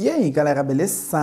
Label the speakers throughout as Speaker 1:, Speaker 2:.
Speaker 1: E aí galera, beleza?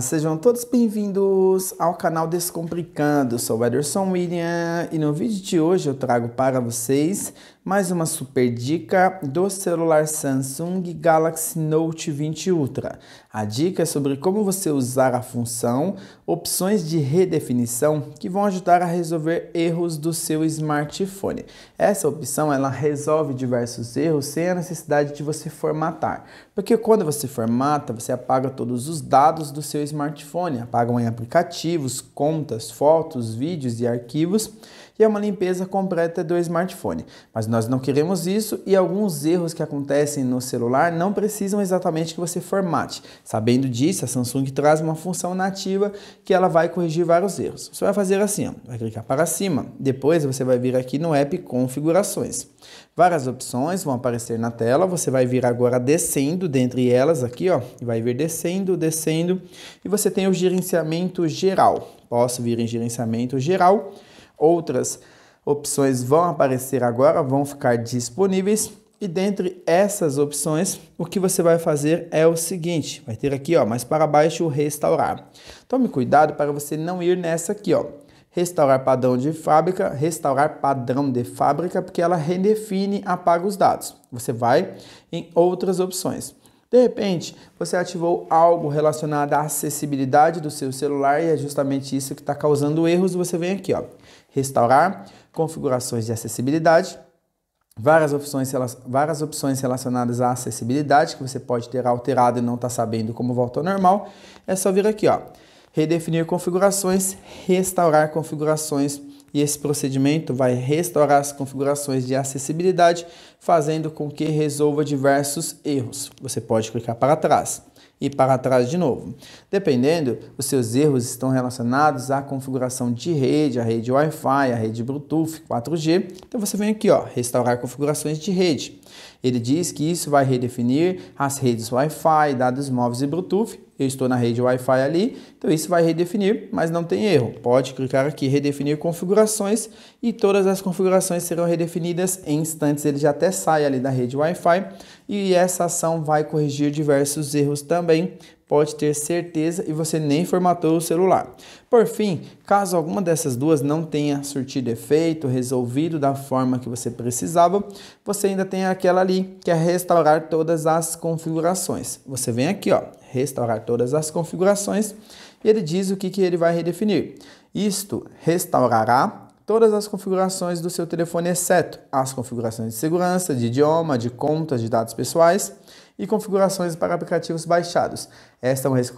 Speaker 1: Sejam todos bem-vindos ao canal Descomplicando, sou o Ederson William e no vídeo de hoje eu trago para vocês mais uma super dica do celular Samsung Galaxy Note 20 Ultra. A dica é sobre como você usar a função, opções de redefinição que vão ajudar a resolver erros do seu smartphone. Essa opção ela resolve diversos erros sem a necessidade de você formatar, porque quando você formata você apaga todos os dados do seu smartphone, apagam em aplicativos, contas, fotos, vídeos e arquivos, e é uma limpeza completa do smartphone. Mas nós não queremos isso e alguns erros que acontecem no celular não precisam exatamente que você formate. Sabendo disso, a Samsung traz uma função nativa que ela vai corrigir vários erros. Você vai fazer assim, ó, vai clicar para cima, depois você vai vir aqui no app Configurações. Várias opções vão aparecer na tela, você vai vir agora descendo dentre elas aqui, ó, e vai vir descendo, descendo, e você tem o gerenciamento geral. Posso vir em gerenciamento geral. Outras opções vão aparecer agora, vão ficar disponíveis. E dentre essas opções, o que você vai fazer é o seguinte: vai ter aqui, ó, mais para baixo, restaurar. Tome cuidado para você não ir nessa aqui, ó. Restaurar padrão de fábrica, restaurar padrão de fábrica, porque ela redefine apaga os dados. Você vai em outras opções. De repente, você ativou algo relacionado à acessibilidade do seu celular e é justamente isso que está causando erros. Você vem aqui, ó, restaurar, configurações de acessibilidade, várias opções, várias opções relacionadas à acessibilidade que você pode ter alterado e não está sabendo como volta ao normal. É só vir aqui, ó, redefinir configurações, restaurar configurações e esse procedimento vai restaurar as configurações de acessibilidade, fazendo com que resolva diversos erros. Você pode clicar para trás e para trás de novo. Dependendo, os seus erros estão relacionados à configuração de rede, a rede Wi-Fi, a rede Bluetooth 4G. Então você vem aqui, ó, restaurar configurações de rede. Ele diz que isso vai redefinir as redes Wi-Fi, dados móveis e Bluetooth eu estou na rede Wi-Fi ali, então isso vai redefinir, mas não tem erro. Pode clicar aqui, redefinir configurações e todas as configurações serão redefinidas em instantes, ele já até sai ali da rede Wi-Fi e essa ação vai corrigir diversos erros também, pode ter certeza e você nem formatou o celular. Por fim, caso alguma dessas duas não tenha surtido efeito, resolvido da forma que você precisava, você ainda tem aquela ali que é restaurar todas as configurações. Você vem aqui, ó, restaurar todas as configurações, e ele diz o que, que ele vai redefinir. Isto restaurará todas as configurações do seu telefone, exceto as configurações de segurança, de idioma, de contas, de dados pessoais e configurações para aplicativos baixados. É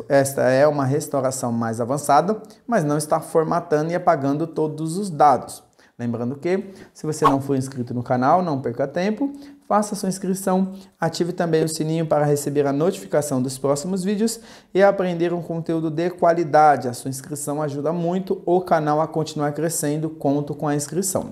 Speaker 1: esta é uma restauração mais avançada, mas não está formatando e apagando todos os dados. Lembrando que, se você não for inscrito no canal, não perca tempo, faça sua inscrição, ative também o sininho para receber a notificação dos próximos vídeos e aprender um conteúdo de qualidade. A sua inscrição ajuda muito o canal a continuar crescendo. Conto com a inscrição.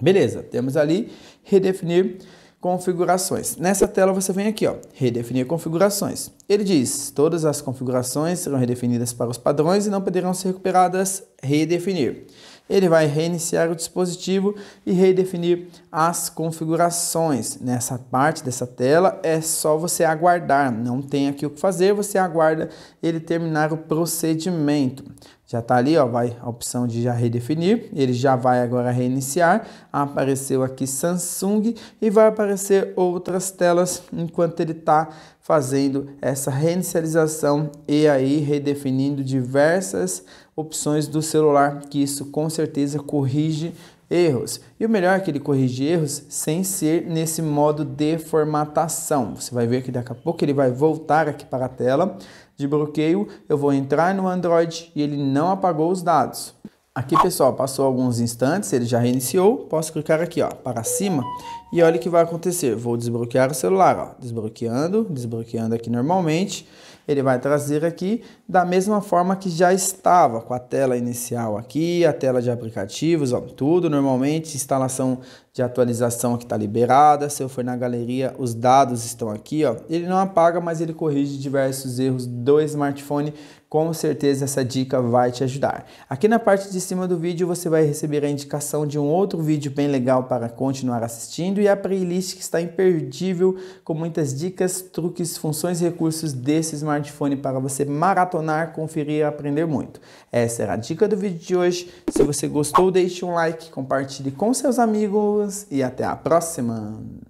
Speaker 1: Beleza, temos ali redefinir configurações. Nessa tela você vem aqui, ó, redefinir configurações. Ele diz: todas as configurações serão redefinidas para os padrões e não poderão ser recuperadas. Redefinir ele vai reiniciar o dispositivo e redefinir as configurações. Nessa parte dessa tela é só você aguardar, não tem aqui o que fazer, você aguarda ele terminar o procedimento. Já está ali, ó, vai a opção de já redefinir. Ele já vai agora reiniciar. Apareceu aqui Samsung e vai aparecer outras telas enquanto ele está fazendo essa reinicialização e aí redefinindo diversas opções do celular, que isso com certeza corrige erros. E o melhor é que ele corrige erros sem ser nesse modo de formatação. Você vai ver que daqui a pouco ele vai voltar aqui para a tela de bloqueio. Eu vou entrar no Android e ele não apagou os dados. Aqui, pessoal, passou alguns instantes, ele já reiniciou. Posso clicar aqui, ó, para cima. E olha o que vai acontecer. Vou desbloquear o celular, ó. Desbloqueando, desbloqueando aqui normalmente ele vai trazer aqui da mesma forma que já estava, com a tela inicial aqui, a tela de aplicativos, ó, tudo normalmente, instalação de atualização que está liberada, se eu for na galeria, os dados estão aqui, ó. ele não apaga, mas ele corrige diversos erros do smartphone com certeza essa dica vai te ajudar. Aqui na parte de cima do vídeo você vai receber a indicação de um outro vídeo bem legal para continuar assistindo e a playlist que está imperdível com muitas dicas, truques, funções e recursos desse smartphone para você maratonar, conferir e aprender muito. Essa era a dica do vídeo de hoje. Se você gostou, deixe um like, compartilhe com seus amigos e até a próxima!